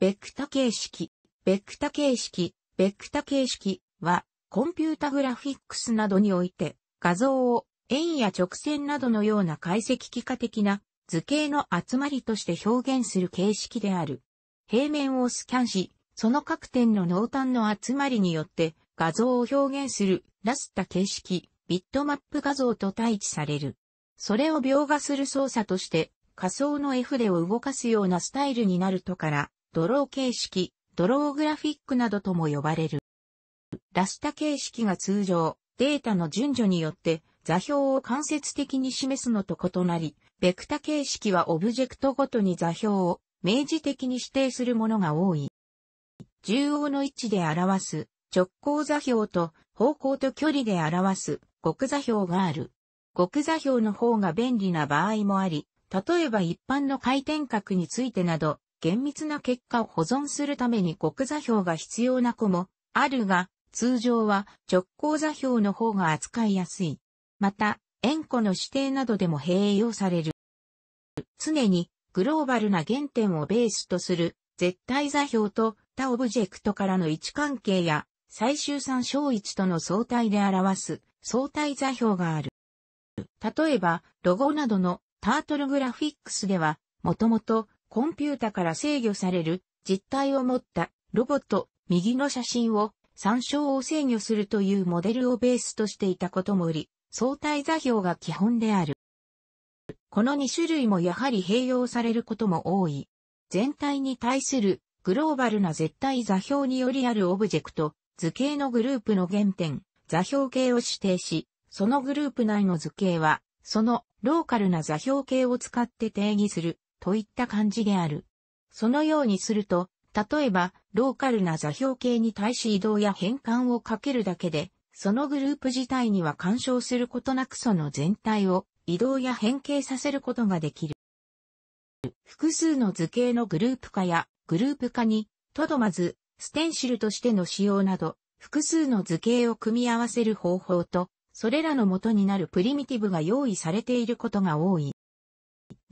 ベクタ形式、ベクタ形式、ベクタ形式は、コンピュータグラフィックスなどにおいて、画像を円や直線などのような解析機何的な図形の集まりとして表現する形式である。平面をスキャンし、その各点の濃淡の集まりによって画像を表現するラスタ形式、ビットマップ画像と対置される。それを描画する操作として仮想の絵筆を動かすようなスタイルになるとから、ドロー形式、ドローグラフィックなどとも呼ばれる。ラスタ形式が通常、データの順序によって座標を間接的に示すのと異なり、ベクタ形式はオブジェクトごとに座標を明示的に指定するものが多い。中央の位置で表す直行座標と方向と距離で表す極座標がある。極座標の方が便利な場合もあり、例えば一般の回転角についてなど、厳密な結果を保存するために国座標が必要な子もあるが、通常は直行座標の方が扱いやすい。また、円弧の指定などでも併用される。常にグローバルな原点をベースとする絶対座標と他オブジェクトからの位置関係や最終参照位置との相対で表す相対座標がある。例えば、ロゴなどのタートルグラフィックスでは、もともとコンピュータから制御される実体を持ったロボット、右の写真を参照を制御するというモデルをベースとしていたこともおり、相対座標が基本である。この2種類もやはり併用されることも多い。全体に対するグローバルな絶対座標によりあるオブジェクト、図形のグループの原点、座標形を指定し、そのグループ内の図形は、そのローカルな座標形を使って定義するといった感じである。そのようにすると、例えば、ローカルな座標系に対し移動や変換をかけるだけで、そのグループ自体には干渉することなくその全体を移動や変形させることができる。複数の図形のグループ化やグループ化に、とどまず、ステンシルとしての使用など、複数の図形を組み合わせる方法と、それらの元になるプリミティブが用意されていることが多い。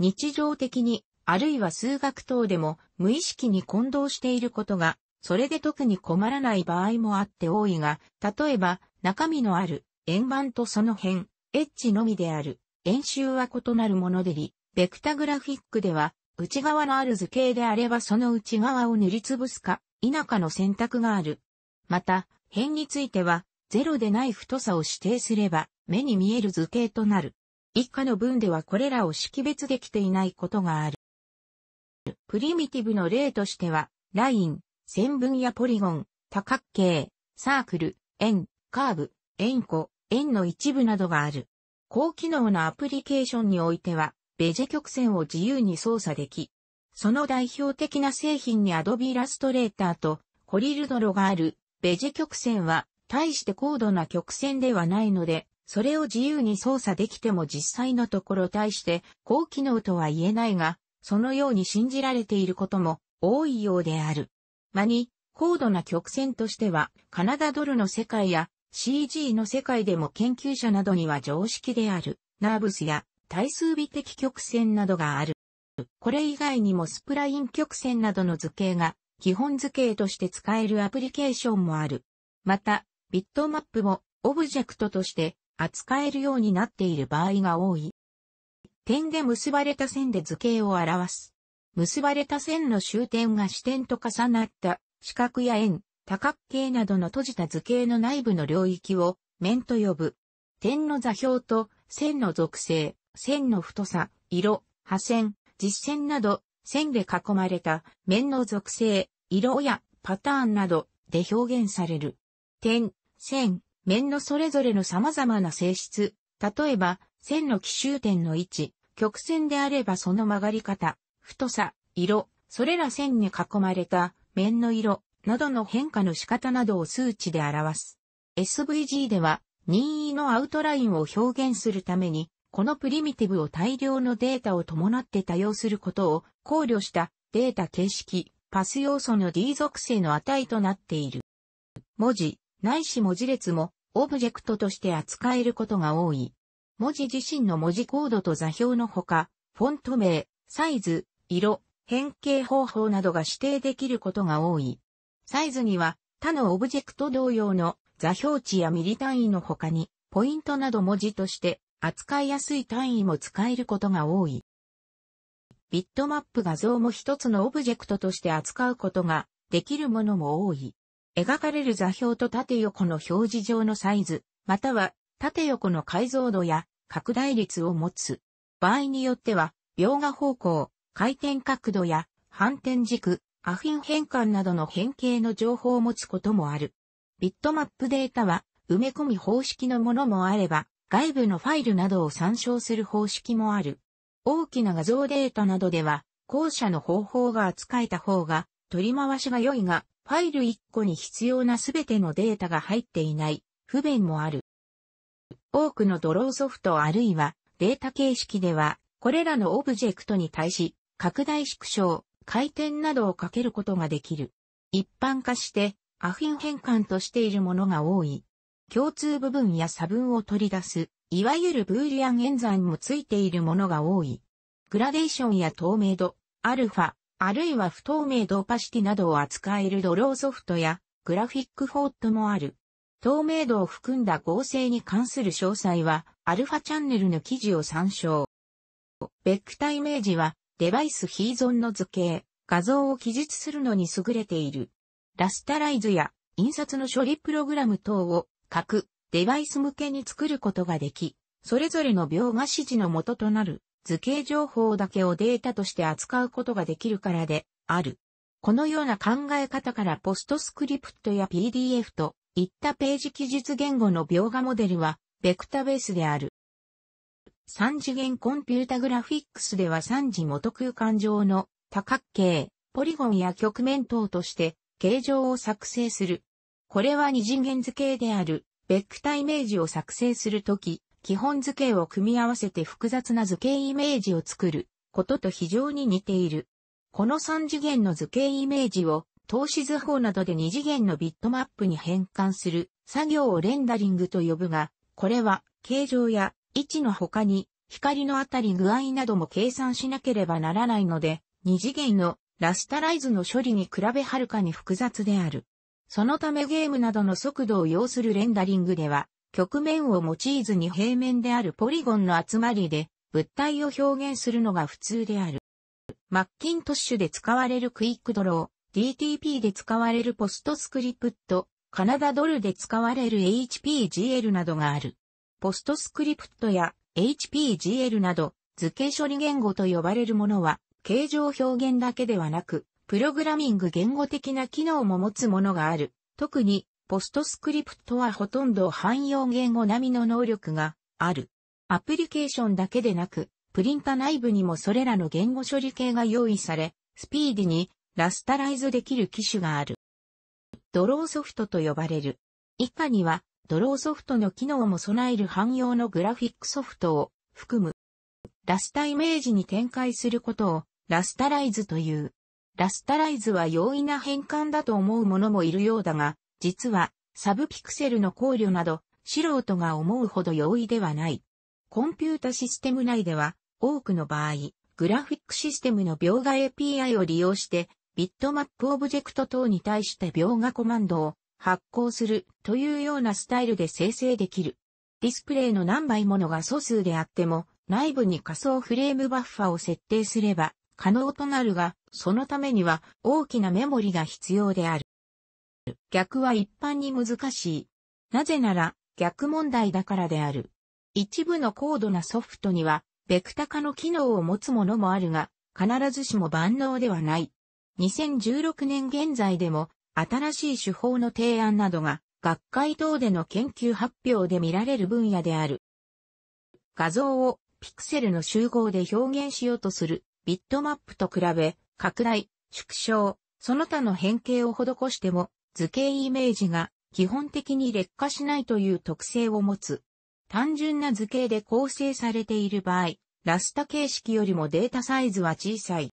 日常的に、あるいは数学等でも無意識に混同していることが、それで特に困らない場合もあって多いが、例えば、中身のある、円盤とその辺、エッジのみである、円周は異なるものでり、ベクタグラフィックでは、内側のある図形であればその内側を塗りつぶすか、否かの選択がある。また、辺については、ゼロでない太さを指定すれば、目に見える図形となる。以下の文ではこれらを識別できていないことがある。プリミティブの例としては、ライン、線分やポリゴン、多角形、サークル、円、カーブ、円弧、円の一部などがある。高機能なアプリケーションにおいては、ベジェ曲線を自由に操作でき、その代表的な製品に Adobe Illustrator とコリルドロがある、ベジェ曲線は、対して高度な曲線ではないので、それを自由に操作できても実際のところ対して高機能とは言えないが、そのように信じられていることも多いようである。まに、高度な曲線としては、カナダドルの世界や CG の世界でも研究者などには常識である、ナーブスや対数美的曲線などがある。これ以外にもスプライン曲線などの図形が基本図形として使えるアプリケーションもある。また、ビットマップもオブジェクトとして扱えるようになっている場合が多い。点で結ばれた線で図形を表す。結ばれた線の終点が支点と重なった四角や円、多角形などの閉じた図形の内部の領域を面と呼ぶ。点の座標と線の属性、線の太さ、色、破線、実線など線で囲まれた面の属性、色やパターンなどで表現される。点、線、面のそれぞれの様々な性質、例えば、線の奇襲点の位置、曲線であればその曲がり方、太さ、色、それら線に囲まれた面の色などの変化の仕方などを数値で表す。SVG では任意のアウトラインを表現するために、このプリミティブを大量のデータを伴って多用することを考慮したデータ形式、パス要素の D 属性の値となっている。文字、ないし文字列もオブジェクトとして扱えることが多い。文字自身の文字コードと座標のほか、フォント名、サイズ、色、変形方法などが指定できることが多い。サイズには他のオブジェクト同様の座標値やミリ単位のほかに、ポイントなど文字として扱いやすい単位も使えることが多い。ビットマップ画像も一つのオブジェクトとして扱うことができるものも多い。描かれる座標と縦横の表示上のサイズ、または縦横の解像度や拡大率を持つ。場合によっては、描画方向、回転角度や反転軸、アフィン変換などの変形の情報を持つこともある。ビットマップデータは埋め込み方式のものもあれば、外部のファイルなどを参照する方式もある。大きな画像データなどでは、後者の方法が扱えた方が取り回しが良いが、ファイル1個に必要なすべてのデータが入っていない不便もある。多くのドローソフトあるいはデータ形式では、これらのオブジェクトに対し、拡大縮小、回転などをかけることができる。一般化して、アフィン変換としているものが多い。共通部分や差分を取り出す、いわゆるブーリアン演算もついているものが多い。グラデーションや透明度、アルファ、あるいは不透明度オパシティなどを扱えるドローソフトやグラフィックフォートもある。透明度を含んだ合成に関する詳細は、アルファチャンネルの記事を参照。ベックタイメージは、デバイス非依存の図形、画像を記述するのに優れている。ラスタライズや印刷の処理プログラム等を各デバイス向けに作ることができ、それぞれの描画指示の元となる図形情報だけをデータとして扱うことができるからである。このような考え方からポストスクリプトや PDF といったページ記述言語の描画モデルはベクタベースである。三次元コンピュータグラフィックスでは三次元空間上の多角形、ポリゴンや曲面等として形状を作成する。これは二次元図形であるベクタイメージを作成するとき、基本図形を組み合わせて複雑な図形イメージを作ることと非常に似ている。この3次元の図形イメージを投資図法などで2次元のビットマップに変換する作業をレンダリングと呼ぶが、これは形状や位置の他に光の当たり具合なども計算しなければならないので、2次元のラスタライズの処理に比べはるかに複雑である。そのためゲームなどの速度を要するレンダリングでは、局面を用いずに平面であるポリゴンの集まりで物体を表現するのが普通である。マッキントッシュで使われるクイックドロー、DTP で使われるポストスクリプト、カナダドルで使われる HPGL などがある。ポストスクリプトや HPGL など図形処理言語と呼ばれるものは形状表現だけではなく、プログラミング言語的な機能も持つものがある。特にポストスクリプトはほとんど汎用言語並みの能力がある。アプリケーションだけでなく、プリンタ内部にもそれらの言語処理系が用意され、スピーディにラスタライズできる機種がある。ドローソフトと呼ばれる。以下には、ドローソフトの機能も備える汎用のグラフィックソフトを含む。ラスタイメージに展開することをラスタライズという。ラスタライズは容易な変換だと思うものもいるようだが、実は、サブピクセルの考慮など、素人が思うほど容易ではない。コンピュータシステム内では、多くの場合、グラフィックシステムの描画 API を利用して、ビットマップオブジェクト等に対して描画コマンドを発行するというようなスタイルで生成できる。ディスプレイの何倍ものが素数であっても、内部に仮想フレームバッファを設定すれば可能となるが、そのためには大きなメモリが必要である。逆は一般に難しい。なぜなら、逆問題だからである。一部の高度なソフトには、ベクタ化の機能を持つものもあるが、必ずしも万能ではない。2016年現在でも、新しい手法の提案などが、学会等での研究発表で見られる分野である。画像をピクセルの集合で表現しようとするビットマップと比べ、拡大、縮小、その他の変形を施しても図形イメージが基本的に劣化しないという特性を持つ。単純な図形で構成されている場合、ラスタ形式よりもデータサイズは小さい。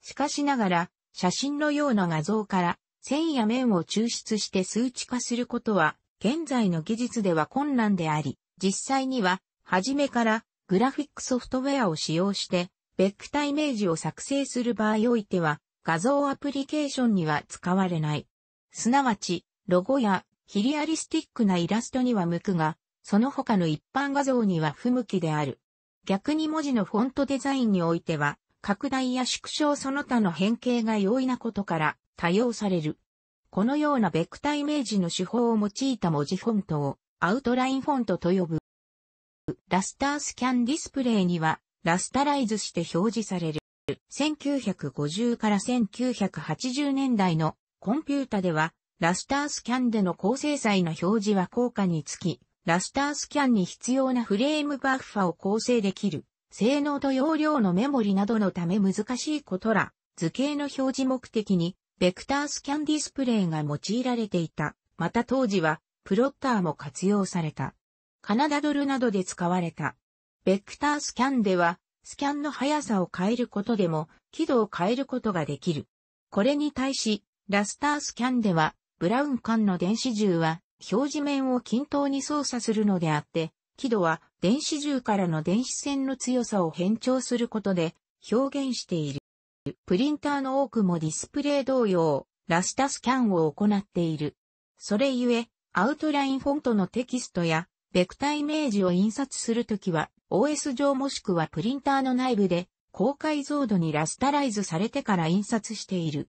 しかしながら、写真のような画像から線や面を抽出して数値化することは、現在の技術では困難であり、実際には、初めからグラフィックソフトウェアを使用して、ベクタイメージを作成する場合においては、画像アプリケーションには使われない。すなわち、ロゴやヒリアリスティックなイラストには向くが、その他の一般画像には不向きである。逆に文字のフォントデザインにおいては、拡大や縮小その他の変形が容易なことから多用される。このようなベクタイメージの手法を用いた文字フォントをアウトラインフォントと呼ぶ。ラスタースキャンディスプレイにはラスタライズして表示される。1950から1980年代のコンピュータでは、ラスタースキャンでの高精細な表示は効果につき、ラスタースキャンに必要なフレームバッファを構成できる、性能と容量のメモリなどのため難しいことら、図形の表示目的に、ベクタースキャンディスプレイが用いられていた。また当時は、プロッターも活用された。カナダドルなどで使われた。ベクタースキャンでは、スキャンの速さを変えることでも、輝度を変えることができる。これに対し、ラスタースキャンでは、ブラウン管の電子銃は、表示面を均等に操作するのであって、輝度は電子銃からの電子線の強さを変調することで表現している。プリンターの多くもディスプレイ同様、ラスタスキャンを行っている。それゆえ、アウトラインフォントのテキストや、ベクタイメージを印刷するときは、OS 上もしくはプリンターの内部で、高解像度にラスタライズされてから印刷している。